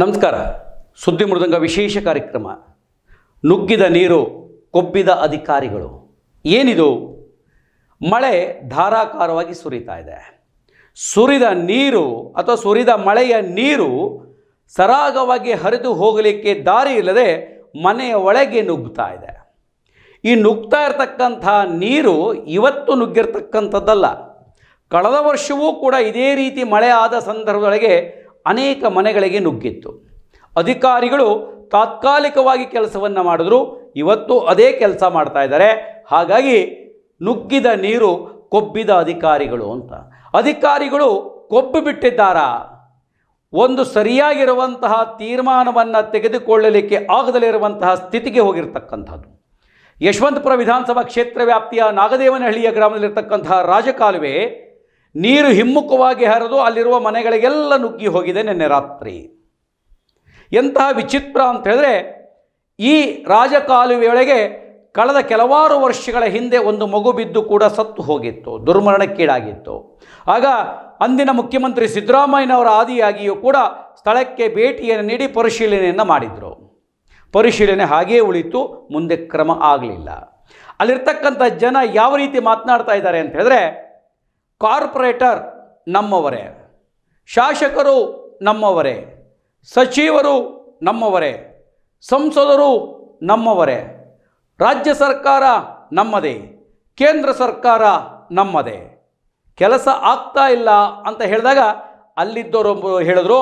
ನಮಸ್ಕಾರ ಸುದ್ದಿ ಮೃದಂಗ ವಿಶೇಷ ಕಾರ್ಯಕ್ರಮ ನುಗ್ಗಿದ ನೀರು ಕೊಬ್ಬಿದ ಅಧಿಕಾರಿಗಳು ಏನಿದು ಮಳೆ ಧಾರಾಕಾರವಾಗಿ ಸುರಿತಾ ಇದೆ ಸುರಿದ ನೀರು ಅಥವಾ ಸುರಿದ ಮಳೆಯ ನೀರು ಸರಾಗವಾಗಿ ಹರಿದು ಹೋಗಲಿಕ್ಕೆ ದಾರಿ ಇಲ್ಲದೆ ಮನೆಯ ಒಳಗೆ ನುಗ್ಗುತ್ತಾ ಇದೆ ಈ ನುಗ್ತಾ ಇರತಕ್ಕಂಥ ನೀರು ಇವತ್ತು ನುಗ್ಗಿರ್ತಕ್ಕಂಥದ್ದಲ್ಲ ಕಳೆದ ವರ್ಷವೂ ಕೂಡ ಇದೇ ರೀತಿ ಮಳೆ ಆದ ಸಂದರ್ಭದೊಳಗೆ ಅನೇಕ ಮನೆಗಳಿಗೆ ನುಗ್ಗಿತ್ತು ಅಧಿಕಾರಿಗಳು ತಾತ್ಕಾಲಿಕವಾಗಿ ಕೆಲಸವನ್ನು ಮಾಡಿದ್ರು ಇವತ್ತು ಅದೇ ಕೆಲಸ ಮಾಡ್ತಾ ಇದ್ದಾರೆ ಹಾಗಾಗಿ ನುಗ್ಗಿದ ನೀರು ಕೊಬ್ಬಿದ ಅಧಿಕಾರಿಗಳು ಅಂತ ಅಧಿಕಾರಿಗಳು ಕೊಬ್ಬು ಬಿಟ್ಟಿದ್ದಾರಾ ಒಂದು ಸರಿಯಾಗಿರುವಂತಹ ತೀರ್ಮಾನವನ್ನು ತೆಗೆದುಕೊಳ್ಳಲಿಕ್ಕೆ ಆಗದಲ್ಲಿರುವಂತಹ ಸ್ಥಿತಿಗೆ ಹೋಗಿರ್ತಕ್ಕಂಥದ್ದು ಯಶವಂತಪುರ ವಿಧಾನಸಭಾ ಕ್ಷೇತ್ರ ವ್ಯಾಪ್ತಿಯ ನಾಗದೇವನಹಳ್ಳಿಯ ಗ್ರಾಮದಲ್ಲಿರ್ತಕ್ಕಂತಹ ರಾಜಕಾಲುವೆ ನೀರು ಹಿಮ್ಮುಖವಾಗಿ ಹರಿದು ಅಲ್ಲಿರುವ ಮನೆಗಳಿಗೆಲ್ಲ ನುಗ್ಗಿ ಹೋಗಿದೆ ನಿನ್ನೆ ರಾತ್ರಿ ಎಂತಹ ವಿಚಿತ್ರ ಅಂತ ಹೇಳಿದ್ರೆ ಈ ರಾಜಕಾಲುವೆಯೊಳಗೆ ಕಳೆದ ಕೆಲವಾರು ವರ್ಷಗಳ ಹಿಂದೆ ಒಂದು ಮಗು ಬಿದ್ದು ಕೂಡ ಸತ್ತು ಹೋಗಿತ್ತು ದುರ್ಮರಣಕ್ಕೀಡಾಗಿತ್ತು ಆಗ ಅಂದಿನ ಮುಖ್ಯಮಂತ್ರಿ ಸಿದ್ದರಾಮಯ್ಯನವರ ಆದಿಯಾಗಿಯೂ ಕೂಡ ಸ್ಥಳಕ್ಕೆ ಭೇಟಿಯನ್ನು ನೀಡಿ ಪರಿಶೀಲನೆಯನ್ನು ಮಾಡಿದರು ಪರಿಶೀಲನೆ ಹಾಗೇ ಉಳಿತು ಮುಂದೆ ಕ್ರಮ ಆಗಲಿಲ್ಲ ಅಲ್ಲಿರ್ತಕ್ಕಂಥ ಜನ ಯಾವ ರೀತಿ ಮಾತನಾಡ್ತಾ ಇದ್ದಾರೆ ಅಂತ ಹೇಳಿದ್ರೆ ಕಾರ್ಪೊರೇಟರ್ ನಮ್ಮವರೇ ಶಾಸಕರು ನಮ್ಮವರೇ ಸಚಿವರು ನಮ್ಮವರೇ ಸಂಸದರು ನಮ್ಮವರೇ ರಾಜ್ಯ ಸರ್ಕಾರ ನಮ್ಮದೇ ಕೇಂದ್ರ ಸರ್ಕಾರ ನಮ್ಮದೇ ಕೆಲಸ ಆಗ್ತಾ ಇಲ್ಲ ಅಂತ ಹೇಳಿದಾಗ ಅಲ್ಲಿದ್ದವರೊಬ್ಬರು ಹೇಳಿದ್ರು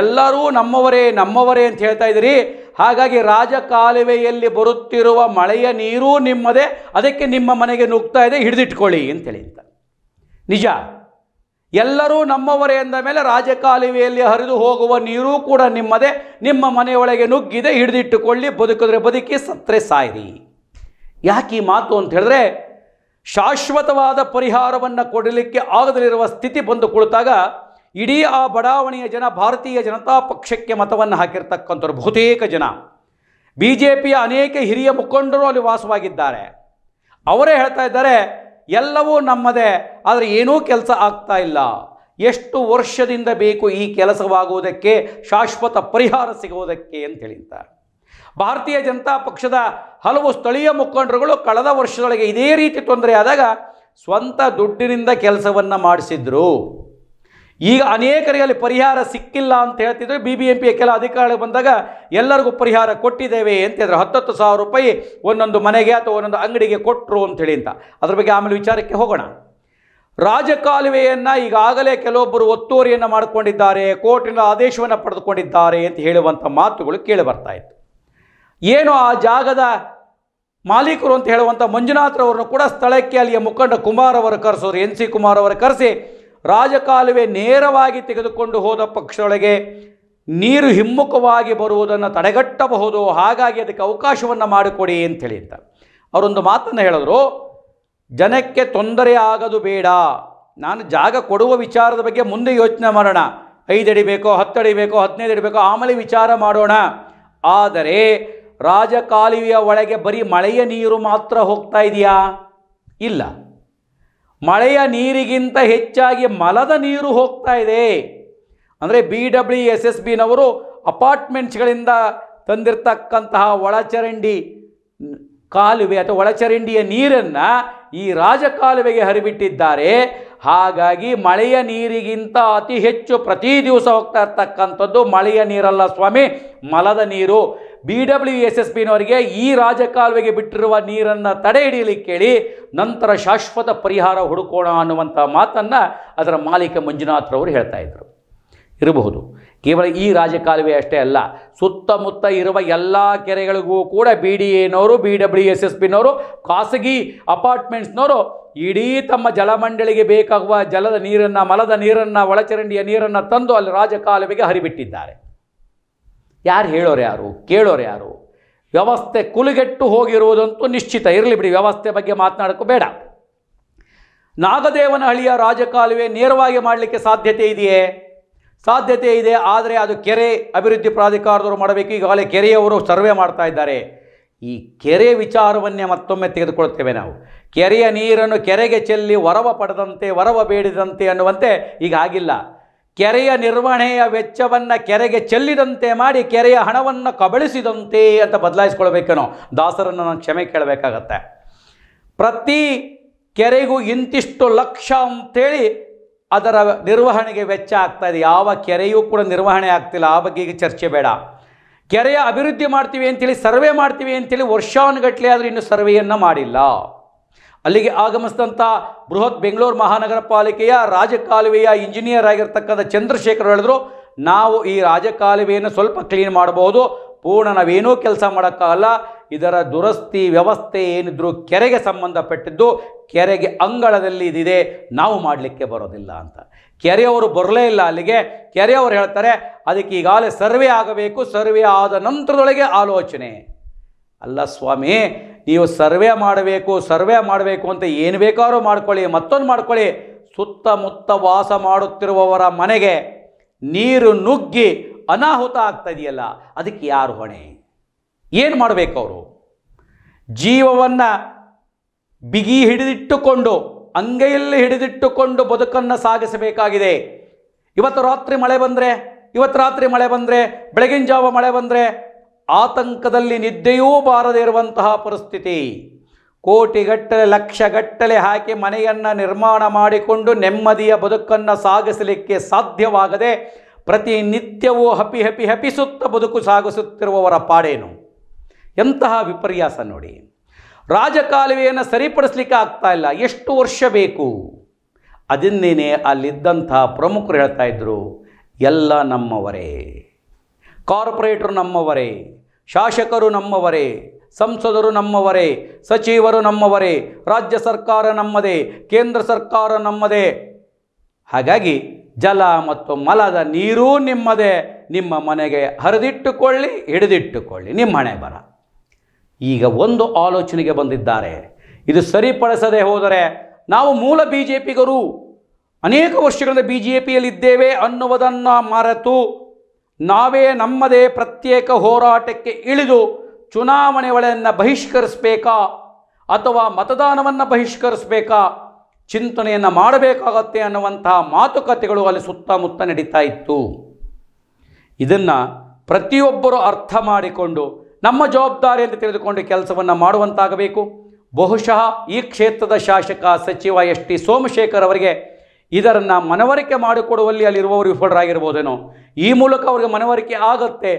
ಎಲ್ಲರೂ ನಮ್ಮವರೇ ನಮ್ಮವರೇ ಅಂತ ಹೇಳ್ತಾ ಇದ್ದೀರಿ ಹಾಗಾಗಿ ರಾಜಕಾಲುವೆಯಲ್ಲಿ ಬರುತ್ತಿರುವ ಮಳೆಯ ನೀರೂ ನಿಮ್ಮದೇ ಅದಕ್ಕೆ ನಿಮ್ಮ ಮನೆಗೆ ನುಗ್ತಾ ಇದೆ ಹಿಡಿದಿಟ್ಕೊಳ್ಳಿ ಅಂತೇಳಿ ಅಂತ ನಿಜ ಎಲ್ಲರೂ ನಮ್ಮವರೇ ಎಂದ ಮೇಲೆ ರಾಜಕಾಲುವೆಯಲ್ಲಿ ಹರಿದು ಹೋಗುವ ನೀರೂ ಕೂಡ ನಿಮ್ಮದೇ ನಿಮ್ಮ ಮನೆಯೊಳಗೆ ನುಗ್ಗಿದೆ ಹಿಡಿದಿಟ್ಟುಕೊಳ್ಳಿ ಬದುಕಿದ್ರೆ ಬದುಕಿ ಸತ್ತರೆ ಸಾಯಿರಿ ಯಾಕೆ ಈ ಮಾತು ಅಂತ ಹೇಳಿದ್ರೆ ಶಾಶ್ವತವಾದ ಪರಿಹಾರವನ್ನು ಕೊಡಲಿಕ್ಕೆ ಆಗದಲ್ಲಿರುವ ಸ್ಥಿತಿ ಬಂದು ಕುಳಿತಾಗ ಇಡೀ ಆ ಬಡಾವಣೆಯ ಜನ ಭಾರತೀಯ ಜನತಾ ಪಕ್ಷಕ್ಕೆ ಮತವನ್ನು ಹಾಕಿರ್ತಕ್ಕಂಥವ್ರು ಬಹುತೇಕ ಜನ ಬಿ ಜೆ ಪಿಯ ಅನೇಕ ಹಿರಿಯ ಮುಖಂಡರು ಅಲ್ಲಿ ವಾಸವಾಗಿದ್ದಾರೆ ಅವರೇ ಹೇಳ್ತಾ ಇದ್ದಾರೆ ಎಲ್ಲವೂ ನಮ್ಮದೇ ಆದರೆ ಏನೂ ಕೆಲಸ ಆಗ್ತಾ ಇಲ್ಲ ಎಷ್ಟು ವರ್ಷದಿಂದ ಬೇಕು ಈ ಕೆಲಸವಾಗುವುದಕ್ಕೆ ಶಾಶ್ವತ ಪರಿಹಾರ ಸಿಗುವುದಕ್ಕೆ ಅಂತ ಹೇಳಿದ್ದಾರೆ ಭಾರತೀಯ ಜನತಾ ಪಕ್ಷದ ಹಲವು ಸ್ಥಳೀಯ ಮುಖಂಡರುಗಳು ಕಳೆದ ವರ್ಷದೊಳಗೆ ಇದೇ ರೀತಿ ತೊಂದರೆ ಆದಾಗ ಸ್ವಂತ ದುಡ್ಡಿನಿಂದ ಕೆಲಸವನ್ನು ಮಾಡಿಸಿದ್ರು ಈಗ ಅನೇಕರಿಗೆ ಅಲ್ಲಿ ಪರಿಹಾರ ಸಿಕ್ಕಿಲ್ಲ ಅಂತ ಹೇಳ್ತಿದ್ರು ಬಿ ಬಿ ಎಂ ಪಿ ಕೆಲ ಅಧಿಕಾರಿಗಳು ಬಂದಾಗ ಎಲ್ಲರಿಗೂ ಪರಿಹಾರ ಕೊಟ್ಟಿದ್ದೇವೆ ಅಂತ ಹೇಳಿದ್ರು ಹತ್ತತ್ತು ಸಾವಿರ ರೂಪಾಯಿ ಒಂದೊಂದು ಮನೆಗೆ ಅಥವಾ ಒಂದೊಂದು ಅಂಗಡಿಗೆ ಕೊಟ್ಟರು ಹೇಳಿ ಅಂತ ಅದ್ರ ಬಗ್ಗೆ ಆಮೇಲೆ ವಿಚಾರಕ್ಕೆ ಹೋಗೋಣ ರಾಜಕಾಲುವೆಯನ್ನು ಈಗಾಗಲೇ ಕೆಲವೊಬ್ಬರು ಒತ್ತುವರಿಯನ್ನು ಮಾಡಿಕೊಂಡಿದ್ದಾರೆ ಕೋರ್ಟಿನ ಆದೇಶವನ್ನು ಪಡೆದುಕೊಂಡಿದ್ದಾರೆ ಅಂತ ಹೇಳುವಂಥ ಮಾತುಗಳು ಕೇಳಿ ಬರ್ತಾ ಇತ್ತು ಏನು ಆ ಜಾಗದ ಮಾಲೀಕರು ಅಂತ ಹೇಳುವಂಥ ಮಂಜುನಾಥ್ರವರನ್ನು ಕೂಡ ಸ್ಥಳಕ್ಕೆ ಅಲ್ಲಿಯ ಮುಖಂಡ ಕುಮಾರ್ ಅವರು ಕರೆಸೋರು ಎನ್ ಸಿ ಕುಮಾರ್ ಅವರು ಕರೆಸಿ ರಾಜಕಾಲುವೆ ನೇರವಾಗಿ ತೆಗೆದುಕೊಂಡು ಹೋದ ಪಕ್ಷದೊಳಗೆ ನೀರು ಹಿಮ್ಮುಖವಾಗಿ ಬರುವುದನ್ನು ತಡೆಗಟ್ಟಬಹುದು ಹಾಗಾಗಿ ಅದಕ್ಕೆ ಅವಕಾಶವನ್ನು ಮಾಡಿಕೊಡಿ ಅಂತೇಳಿ ಅಂತ ಅವರೊಂದು ಮಾತನ್ನು ಹೇಳಿದ್ರು ಜನಕ್ಕೆ ತೊಂದರೆ ಆಗದು ಬೇಡ ನಾನು ಜಾಗ ಕೊಡುವ ವಿಚಾರದ ಬಗ್ಗೆ ಮುಂದೆ ಯೋಚನೆ ಮಾಡೋಣ ಐದಡಿ ಬೇಕೋ ಹತ್ತಡಿ ಬೇಕೋ ಹದಿನೈದು ಅಡಿ ಬೇಕೋ ಆಮೇಲೆ ವಿಚಾರ ಮಾಡೋಣ ಆದರೆ ರಾಜಕಾಲುವೆಯ ಒಳಗೆ ಬರೀ ಮಳೆಯ ನೀರು ಮಾತ್ರ ಹೋಗ್ತಾ ಇದೆಯಾ ಇಲ್ಲ ಮಳೆಯ ನೀರಿಗಿಂತ ಹೆಚ್ಚಾಗಿ ಮಲದ ನೀರು ಹೋಗ್ತಾ ಇದೆ ಅಂದರೆ ಬಿ ಡಬ್ಲ್ಯೂ ಎಸ್ ಎಸ್ ಬಿನವರು ಅಪಾರ್ಟ್ಮೆಂಟ್ಸ್ಗಳಿಂದ ತಂದಿರತಕ್ಕಂತಹ ಒಳಚರಂಡಿ ಕಾಲುವೆ ಅಥವಾ ಒಳಚರಂಡಿಯ ನೀರನ್ನು ಈ ರಾಜಕಾಲುವೆಗೆ ಹರಿಬಿಟ್ಟಿದ್ದಾರೆ ಹಾಗಾಗಿ ಮಳೆಯ ನೀರಿಗಿಂತ ಅತಿ ಹೆಚ್ಚು ಪ್ರತಿ ದಿವಸ ಹೋಗ್ತಾ ಇರ್ತಕ್ಕಂಥದ್ದು ಮಳೆಯ ನೀರಲ್ಲ ಸ್ವಾಮಿ ಮಲದ ನೀರು ಬಿ ಡಬ್ಲ್ಯೂ ಎಸ್ ಎಸ್ ಪಿನವರಿಗೆ ಈ ರಾಜಕಾಲುವೆಗೆ ಬಿಟ್ಟಿರುವ ನೀರನ್ನು ತಡೆ ಹಿಡಿಯಲಿಕ್ಕೆ ಕೇಳಿ ನಂತರ ಶಾಶ್ವತ ಪರಿಹಾರ ಹುಡುಕೋಣ ಅನ್ನುವಂಥ ಮಾತನ್ನು ಅದರ ಮಾಲೀಕ ಮಂಜುನಾಥ್ರವರು ಹೇಳ್ತಾ ಇದ್ದರು ಇರಬಹುದು ಕೇವಲ ಈ ರಾಜಕಾಲುವೆ ಅಷ್ಟೇ ಅಲ್ಲ ಸುತ್ತಮುತ್ತ ಇರುವ ಎಲ್ಲ ಕೆರೆಗಳಿಗೂ ಕೂಡ ಬಿ ಡಿ ಎನವರು ಬಿ ಡಬ್ಲ್ಯೂ ಎಸ್ ಎಸ್ ಪಿನವರು ಖಾಸಗಿ ಅಪಾರ್ಟ್ಮೆಂಟ್ಸ್ನವರು ಇಡೀ ತಮ್ಮ ಜಲಮಂಡಳಿಗೆ ಬೇಕಾಗುವ ಜಲದ ನೀರನ್ನು ಮಲದ ನೀರನ್ನು ಒಳಚರಂಡಿಯ ನೀರನ್ನು ತಂದು ಅಲ್ಲಿ ರಾಜಕಾಲುವೆಗೆ ಹರಿಬಿಟ್ಟಿದ್ದಾರೆ ಯಾರು ಹೇಳೋರು ಯಾರು ಕೇಳೋರು ಯಾರು ವ್ಯವಸ್ಥೆ ಕುಲುಗೆಟ್ಟು ಹೋಗಿರುವುದಂತೂ ನಿಶ್ಚಿತ ಇರಲಿ ಬಿಡಿ ವ್ಯವಸ್ಥೆ ಬಗ್ಗೆ ಮಾತನಾಡೋಕ್ಕೂ ಬೇಡ ನಾಗದೇವನಹಳ್ಳಿಯ ರಾಜಕಾಲುವೆ ನೇರವಾಗಿ ಮಾಡಲಿಕ್ಕೆ ಸಾಧ್ಯತೆ ಇದೆಯೇ ಸಾಧ್ಯತೆ ಇದೆ ಆದರೆ ಅದು ಕೆರೆ ಅಭಿವೃದ್ಧಿ ಪ್ರಾಧಿಕಾರದವರು ಮಾಡಬೇಕು ಈಗಾಗಲೇ ಕೆರೆಯವರು ಸರ್ವೆ ಮಾಡ್ತಾ ಇದ್ದಾರೆ ಈ ಕೆರೆ ವಿಚಾರವನ್ನೇ ಮತ್ತೊಮ್ಮೆ ತೆಗೆದುಕೊಳ್ಳುತ್ತೇವೆ ನಾವು ಕೆರೆಯ ನೀರನ್ನು ಕೆರೆಗೆ ಚೆಲ್ಲಿ ವರವ ಪಡೆದಂತೆ ವರವ ಬೇಡಿದಂತೆ ಅನ್ನುವಂತೆ ಈಗ ಆಗಿಲ್ಲ ಕೆರೆಯ ನಿರ್ವಹಣೆಯ ವೆಚ್ಚವನ್ನು ಕೆರೆಗೆ ಚೆಲ್ಲಿದಂತೆ ಮಾಡಿ ಕೆರೆಯ ಹಣವನ್ನು ಕಬಳಿಸಿದಂತೆ ಅಂತ ಬದಲಾಯಿಸ್ಕೊಳ್ಬೇಕೇನೋ ದಾಸರನ್ನು ನಾನು ಕ್ಷಮೆ ಕೇಳಬೇಕಾಗತ್ತೆ ಪ್ರತಿ ಕೆರೆಗೂ ಇಂತಿಷ್ಟು ಲಕ್ಷ ಅಂತೇಳಿ ಅದರ ನಿರ್ವಹಣೆಗೆ ವೆಚ್ಚ ಆಗ್ತಾ ಇದೆ ಯಾವ ಕೆರೆಯೂ ಕೂಡ ನಿರ್ವಹಣೆ ಆಗ್ತಿಲ್ಲ ಆ ಬಗ್ಗೆ ಚರ್ಚೆ ಬೇಡ ಕೆರೆಯ ಅಭಿವೃದ್ಧಿ ಮಾಡ್ತೀವಿ ಅಂತೇಳಿ ಸರ್ವೆ ಮಾಡ್ತೀವಿ ಅಂತೇಳಿ ವರ್ಷಾನುಗಟ್ಲೆ ಆದರೂ ಇನ್ನೂ ಸರ್ವೆಯನ್ನು ಮಾಡಿಲ್ಲ ಅಲ್ಲಿಗೆ ಆಗಮಿಸಿದಂಥ ಬೃಹತ್ ಬೆಂಗಳೂರು ಮಹಾನಗರ ಪಾಲಿಕೆಯ ರಾಜಕಾಲುವೆಯ ಇಂಜಿನಿಯರ್ ಆಗಿರ್ತಕ್ಕಂಥ ಚಂದ್ರಶೇಖರ್ ಹೇಳಿದ್ರು ನಾವು ಈ ರಾಜಕಾಲುವೆಯನ್ನು ಸ್ವಲ್ಪ ಕ್ಲೀನ್ ಮಾಡಬಹುದು ಪೂರ್ಣ ನಾವೇನೂ ಕೆಲಸ ಮಾಡೋಕ್ಕಾಗಲ್ಲ ಇದರ ದುರಸ್ತಿ ವ್ಯವಸ್ಥೆ ಏನಿದ್ರು ಕೆರೆಗೆ ಸಂಬಂಧಪಟ್ಟಿದ್ದು ಕೆರೆಗೆ ಅಂಗಳದಲ್ಲಿ ಇದಿದೆ ನಾವು ಮಾಡಲಿಕ್ಕೆ ಬರೋದಿಲ್ಲ ಅಂತ ಕೆರೆಯವರು ಬರಲೇ ಇಲ್ಲ ಅಲ್ಲಿಗೆ ಕೆರೆಯವರು ಹೇಳ್ತಾರೆ ಅದಕ್ಕೆ ಈಗಾಗಲೇ ಸರ್ವೆ ಆಗಬೇಕು ಸರ್ವೆ ಆದ ನಂತರದೊಳಗೆ ಆಲೋಚನೆ ಅಲ್ಲ ಸ್ವಾಮಿ ನೀವು ಸರ್ವೆ ಮಾಡಬೇಕು ಸರ್ವೆ ಮಾಡಬೇಕು ಅಂತ ಏನು ಬೇಕಾದ್ರೂ ಮಾಡ್ಕೊಳ್ಳಿ ಮತ್ತೊಂದು ಮಾಡ್ಕೊಳ್ಳಿ ಸುತ್ತಮುತ್ತ ವಾಸ ಮಾಡುತ್ತಿರುವವರ ಮನೆಗೆ ನೀರು ನುಗ್ಗಿ ಅನಾಹುತ ಇದೆಯಲ್ಲ ಅದಕ್ಕೆ ಯಾರು ಹೊಣೆ ಏನು ಮಾಡಬೇಕು ಅವರು ಜೀವವನ್ನು ಬಿಗಿ ಹಿಡಿದಿಟ್ಟುಕೊಂಡು ಅಂಗೈಯಲ್ಲಿ ಹಿಡಿದಿಟ್ಟುಕೊಂಡು ಬದುಕನ್ನು ಸಾಗಿಸಬೇಕಾಗಿದೆ ಇವತ್ತು ರಾತ್ರಿ ಮಳೆ ಬಂದರೆ ಇವತ್ತು ರಾತ್ರಿ ಮಳೆ ಬಂದರೆ ಬೆಳಗಿನ ಜಾವ ಮಳೆ ಬಂದರೆ ಆತಂಕದಲ್ಲಿ ನಿದ್ದೆಯೂ ಬಾರದೇ ಇರುವಂತಹ ಪರಿಸ್ಥಿತಿ ಕೋಟಿಗಟ್ಟಲೆ ಲಕ್ಷಗಟ್ಟಲೆ ಹಾಕಿ ಮನೆಯನ್ನು ನಿರ್ಮಾಣ ಮಾಡಿಕೊಂಡು ನೆಮ್ಮದಿಯ ಬದುಕನ್ನು ಸಾಗಿಸಲಿಕ್ಕೆ ಸಾಧ್ಯವಾಗದೆ ಪ್ರತಿನಿತ್ಯವೂ ಹಪಿ ಹಪಿ ಹಪಿಸುತ್ತ ಬದುಕು ಸಾಗಿಸುತ್ತಿರುವವರ ಪಾಡೇನು ಎಂತಹ ವಿಪರ್ಯಾಸ ನೋಡಿ ರಾಜಕಾಲುವೆಯನ್ನು ಸರಿಪಡಿಸಲಿಕ್ಕೆ ಆಗ್ತಾ ಇಲ್ಲ ಎಷ್ಟು ವರ್ಷ ಬೇಕು ಅದನ್ನೇನೆ ಅಲ್ಲಿದ್ದಂತಹ ಪ್ರಮುಖರು ಹೇಳ್ತಾ ಇದ್ದರು ಎಲ್ಲ ನಮ್ಮವರೇ ಕಾರ್ಪೊರೇಟರು ನಮ್ಮವರೇ ಶಾಸಕರು ನಮ್ಮವರೇ ಸಂಸದರು ನಮ್ಮವರೇ ಸಚಿವರು ನಮ್ಮವರೇ ರಾಜ್ಯ ಸರ್ಕಾರ ನಮ್ಮದೇ ಕೇಂದ್ರ ಸರ್ಕಾರ ನಮ್ಮದೇ ಹಾಗಾಗಿ ಜಲ ಮತ್ತು ಮಲದ ನೀರೂ ನಿಮ್ಮದೇ ನಿಮ್ಮ ಮನೆಗೆ ಹರಿದಿಟ್ಟುಕೊಳ್ಳಿ ಹಿಡಿದಿಟ್ಟುಕೊಳ್ಳಿ ನಿಮ್ಮ ಹಣೆ ಬರ ಈಗ ಒಂದು ಆಲೋಚನೆಗೆ ಬಂದಿದ್ದಾರೆ ಇದು ಸರಿಪಡಿಸದೆ ಹೋದರೆ ನಾವು ಮೂಲ ಬಿ ಜೆ ಪಿಗರು ಅನೇಕ ವರ್ಷಗಳಿಂದ ಬಿ ಜೆ ಪಿಯಲ್ಲಿದ್ದೇವೆ ಅನ್ನುವುದನ್ನು ಮರೆತು ನಾವೇ ನಮ್ಮದೇ ಪ್ರತ್ಯೇಕ ಹೋರಾಟಕ್ಕೆ ಇಳಿದು ಚುನಾವಣೆಗಳನ್ನು ಬಹಿಷ್ಕರಿಸಬೇಕಾ ಅಥವಾ ಮತದಾನವನ್ನು ಬಹಿಷ್ಕರಿಸಬೇಕಾ ಚಿಂತನೆಯನ್ನು ಮಾಡಬೇಕಾಗತ್ತೆ ಅನ್ನುವಂತಹ ಮಾತುಕತೆಗಳು ಅಲ್ಲಿ ಸುತ್ತಮುತ್ತ ನಡೀತಾ ಇತ್ತು ಇದನ್ನು ಪ್ರತಿಯೊಬ್ಬರು ಅರ್ಥ ಮಾಡಿಕೊಂಡು ನಮ್ಮ ಜವಾಬ್ದಾರಿ ಅಂತ ತಿಳಿದುಕೊಂಡು ಕೆಲಸವನ್ನು ಮಾಡುವಂತಾಗಬೇಕು ಬಹುಶಃ ಈ ಕ್ಷೇತ್ರದ ಶಾಸಕ ಸಚಿವ ಎಸ್ ಟಿ ಸೋಮಶೇಖರ್ ಅವರಿಗೆ ಇದರನ್ನು ಮನವರಿಕೆ ಮಾಡಿಕೊಡುವಲ್ಲಿ ಅಲ್ಲಿರುವವರು ವಿಫಲರಾಗಿರ್ಬೋದೇನೋ ಈ ಮೂಲಕ ಅವರಿಗೆ ಮನವರಿಕೆ ಆಗತ್ತೆ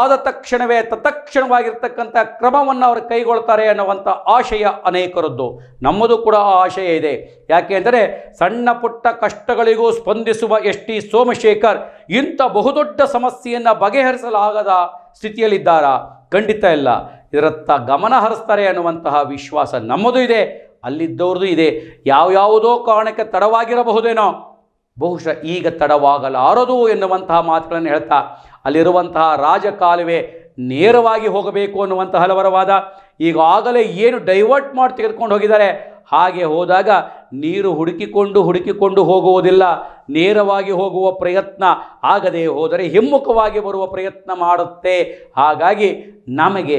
ಆದ ತಕ್ಷಣವೇ ತತ್ಕ್ಷಣವಾಗಿರ್ತಕ್ಕಂಥ ಕ್ರಮವನ್ನು ಅವರು ಕೈಗೊಳ್ತಾರೆ ಅನ್ನುವಂಥ ಆಶಯ ಅನೇಕರದ್ದು ನಮ್ಮದು ಕೂಡ ಆ ಆಶಯ ಇದೆ ಯಾಕೆ ಅಂದರೆ ಸಣ್ಣ ಪುಟ್ಟ ಕಷ್ಟಗಳಿಗೂ ಸ್ಪಂದಿಸುವ ಎಸ್ ಟಿ ಸೋಮಶೇಖರ್ ಇಂಥ ಬಹುದೊಡ್ಡ ಸಮಸ್ಯೆಯನ್ನು ಬಗೆಹರಿಸಲಾಗದ ಸ್ಥಿತಿಯಲ್ಲಿದ್ದಾರಾ ಖಂಡಿತ ಇಲ್ಲ ಇದರತ್ತ ಗಮನ ಹರಿಸ್ತಾರೆ ಅನ್ನುವಂತಹ ವಿಶ್ವಾಸ ನಮ್ಮದು ಇದೆ ಅಲ್ಲಿದ್ದವ್ರದ್ದು ಇದೆ ಯಾವ್ಯಾವುದೋ ಕಾರಣಕ್ಕೆ ತಡವಾಗಿರಬಹುದೇನೋ ಬಹುಶಃ ಈಗ ತಡವಾಗಲಾರದು ಎನ್ನುವಂತಹ ಮಾತುಗಳನ್ನು ಹೇಳ್ತಾ ಅಲ್ಲಿರುವಂತಹ ರಾಜಕಾಲುವೆ ನೇರವಾಗಿ ಹೋಗಬೇಕು ಅನ್ನುವಂತಹ ಹಲವರವಾದ ಈಗಾಗಲೇ ಏನು ಡೈವರ್ಟ್ ಮಾಡಿ ತೆಗೆದುಕೊಂಡು ಹೋಗಿದ್ದಾರೆ ಹಾಗೆ ಹೋದಾಗ ನೀರು ಹುಡುಕಿಕೊಂಡು ಹುಡುಕಿಕೊಂಡು ಹೋಗುವುದಿಲ್ಲ ನೇರವಾಗಿ ಹೋಗುವ ಪ್ರಯತ್ನ ಆಗದೆ ಹೋದರೆ ಹಿಮ್ಮುಖವಾಗಿ ಬರುವ ಪ್ರಯತ್ನ ಮಾಡುತ್ತೆ ಹಾಗಾಗಿ ನಮಗೆ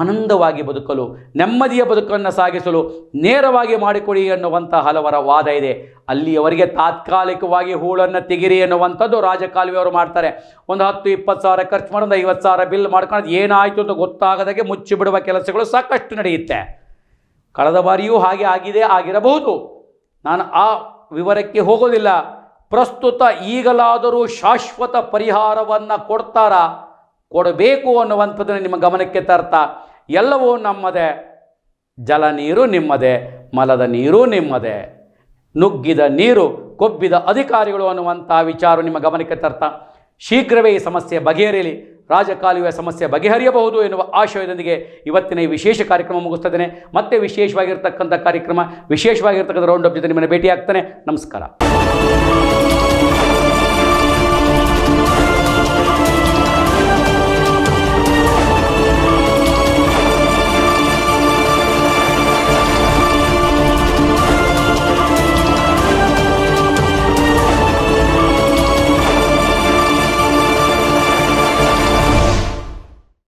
ಆನಂದವಾಗಿ ಬದುಕಲು ನೆಮ್ಮದಿಯ ಬದುಕನ್ನು ಸಾಗಿಸಲು ನೇರವಾಗಿ ಮಾಡಿಕೊಡಿ ಎನ್ನುವಂಥ ಹಲವರ ವಾದ ಇದೆ ಅಲ್ಲಿಯವರಿಗೆ ತಾತ್ಕಾಲಿಕವಾಗಿ ಹೂಳನ್ನು ತೆಗಿರಿ ಎನ್ನುವಂಥದ್ದು ರಾಜಕಾಲುವೆಯವರು ಮಾಡ್ತಾರೆ ಒಂದು ಹತ್ತು ಇಪ್ಪತ್ತು ಸಾವಿರ ಖರ್ಚು ಮಾಡೋದು ಐವತ್ತು ಸಾವಿರ ಬಿಲ್ ಮಾಡ್ಕೊಂಡು ಏನಾಯಿತು ಅಂತ ಗೊತ್ತಾಗದಾಗೆ ಮುಚ್ಚಿಬಿಡುವ ಕೆಲಸಗಳು ಸಾಕಷ್ಟು ನಡೆಯುತ್ತೆ ಕಳೆದ ಬಾರಿಯೂ ಹಾಗೆ ಆಗಿದೆ ಆಗಿರಬಹುದು ನಾನು ಆ ವಿವರಕ್ಕೆ ಹೋಗೋದಿಲ್ಲ ಪ್ರಸ್ತುತ ಈಗಲಾದರೂ ಶಾಶ್ವತ ಪರಿಹಾರವನ್ನು ಕೊಡ್ತಾರಾ ಕೊಡಬೇಕು ಅನ್ನುವಂಥದ್ದನ್ನು ನಿಮ್ಮ ಗಮನಕ್ಕೆ ತರ್ತ ಎಲ್ಲವೂ ನಮ್ಮದೇ ಜಲ ನೀರು ನಿಮ್ಮದೇ ಮಲದ ನೀರು ನಿಮ್ಮದೇ ನುಗ್ಗಿದ ನೀರು ಕೊಬ್ಬಿದ ಅಧಿಕಾರಿಗಳು ಅನ್ನುವಂಥ ವಿಚಾರ ನಿಮ್ಮ ಗಮನಕ್ಕೆ ತರ್ತಾ ಶೀಘ್ರವೇ ಈ ಸಮಸ್ಯೆ ಬಗೆಹರಿಯಲಿ ರಾಜಕಾಲುವೆ ಸಮಸ್ಯೆ ಬಗೆಹರಿಯಬಹುದು ಎನ್ನುವ ಆಶಯದೊಂದಿಗೆ ಇವತ್ತಿನ ಈ ವಿಶೇಷ ಕಾರ್ಯಕ್ರಮ ಮುಗಿಸ್ತಿದ್ದೇನೆ ಮತ್ತೆ ವಿಶೇಷವಾಗಿರ್ತಕ್ಕಂಥ ಕಾರ್ಯಕ್ರಮ ವಿಶೇಷವಾಗಿರ್ತಕ್ಕಂಥ ರೌಂಡ್ ಅಪ್ ಜೊತೆ ನಿಮ್ಮನ್ನು ಭೇಟಿಯಾಗ್ತಾನೆ ನಮಸ್ಕಾರ